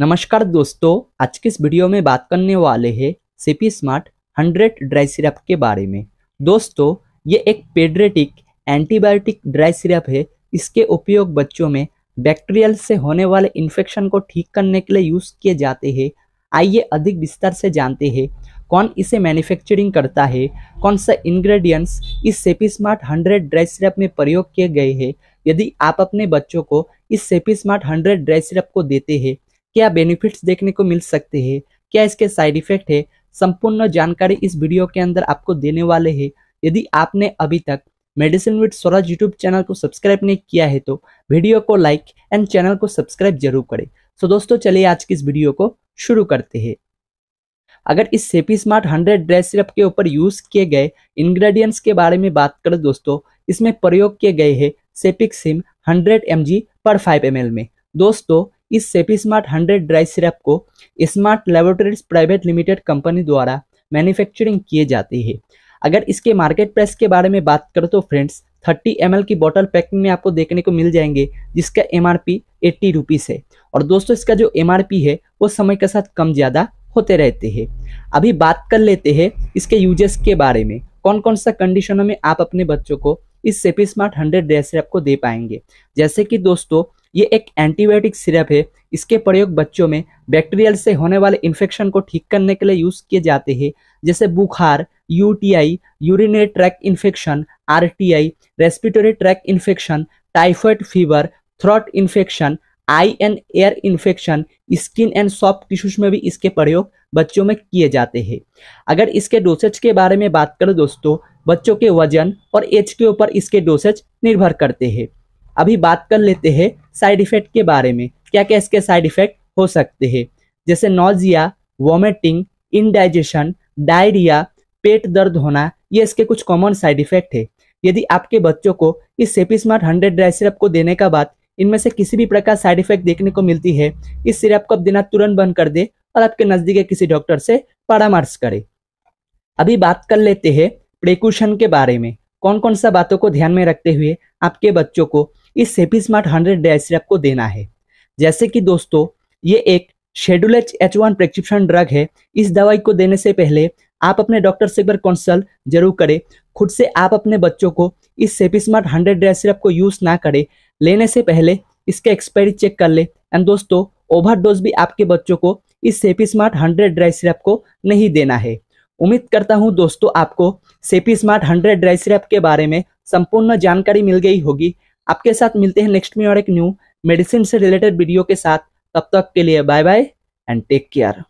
नमस्कार दोस्तों आज के इस वीडियो में बात करने वाले हैं सीपी स्मार्ट 100 ड्राई सिरप के बारे में दोस्तों ये एक पेड्रेटिक एंटीबायोटिक ड्राई सिरप है इसके उपयोग बच्चों में बैक्टीरियल से होने वाले इन्फेक्शन को ठीक करने के लिए यूज़ किए जाते हैं आइए अधिक विस्तार से जानते हैं कौन इसे मैन्युफैक्चरिंग करता है कौन सा इंग्रेडिएंट्स इस Sepi smart hundred dry syrup में प्रयोग किए गए हैं यदि आप अपने बच्चों को इस Sepi smart hundred dry syrup को देते हैं क्या बेनिफिट्स देखने को मिल सकते हैं क्या इसके साइड इफेक्ट है संपूर्ण जानकारी इस वीडियो के अंदर आपको देने वाले हैं यदि आपने अभी तक medicine with Swaraj YouTube channel को सब्सक्राइब नहीं किया है तो वीडियो को लाइक एंड चैनल को सब्सक्राइब जरूर करें सो so दोस्तों चलिए आज की इस वीडियो को शुरू करते हैं अगर इस Sepi smart hundred dry syrup के ऊपर यूज किए गए इंग्रेडिएंट्स के बारे में बात करें दोस्तों इसमें प्रयोग किए गए हैं cefixime hundred M per five M में दोस्तों इस Sepi smart hundred dry syrup को smart laboratories private limited company द्वारा मैन्युफैक्चरिंग किए जाती है अगर इसके मार्केट प्राइस के बारे में बात करो तो फ्रेंड्स 30 एम की बॉटल पैकिंग में आपको देखने को मिल जाएंगे जिसका M R P eighty rupees है और दोस्तों इसका जो एम आर पी है वो समय के साथ कम ज़्यादा होते रहते हैं अभी बात कर लेते हैं इसके यूजेस के बारे में कौन कौन सा कंडीशनों में आप अपने बच्चों को इस सेपी स्मार्ट हंड्रेड ड्रेस को दे पाएंगे जैसे कि दोस्तों ये एक एंटीबायोटिक सिरप है इसके प्रयोग बच्चों में बैक्टीरियल से होने वाले इन्फेक्शन को ठीक करने के लिए यूज किए जाते हैं जैसे बुखार UTI urinary tract infection RTI respiratory tract infection typhoid fever throat infection eye and ear infection skin and soft tissues में भी इसके प्रयोग बच्चों में किए जाते हैं अगर इसके डोसेज के बारे में बात करें दोस्तों बच्चों के वजन और एज के ऊपर इसके डोसेज निर्भर करते हैं अभी बात कर लेते हैं साइड इफेक्ट के बारे में क्या क्या इसके साइड इफेक्ट हो सकते हैं जैसे नोजिया वॉमिटिंग इनडाइजेशन डायरिया पेट दर्द होना ये इसके कुछ कॉमन साइड इफेक्ट है यदि आपके बच्चों को इस Sepi smart hundred dry syrup को देने का बाद इनमें से किसी भी प्रकार साइड इफेक्ट देखने को मिलती है इस सिरप को अब देना तुरंत बंद कर दे और आपके नजदीक किसी डॉक्टर से परामर्श करे अभी बात कर लेते हैं प्रिकॉशन के बारे में कौन कौन सा बातों को ध्यान में रखते हुए आपके बच्चों को इस Cefi smart hundred day syrup को देना है जैसे कि दोस्तों ये एक schedule H H one prescription drug है इस दवाई को देने से पहले आप अपने डॉक्टर से एक बार कंसल्ट जरूर करें खुद से आप अपने बच्चों को इस Cefi smart hundred day syrup को यूज़ ना करें लेने से पहले इसका एक्सपायरी चेक कर ले एंड दोस्तों ओवरडोज भी आपके बच्चों को इस Cefi smart hundred dry syrup को नहीं देना है उम्मीद करता हूं दोस्तों आपको Cefi smart hundred dry syrup के बारे में संपूर्ण जानकारी मिल गई होगी आपके साथ मिलते हैं नेक्स्ट में और एक न्यू मेडिसिन से रिलेटेड वीडियो के साथ तब तक के लिए bye bye and take care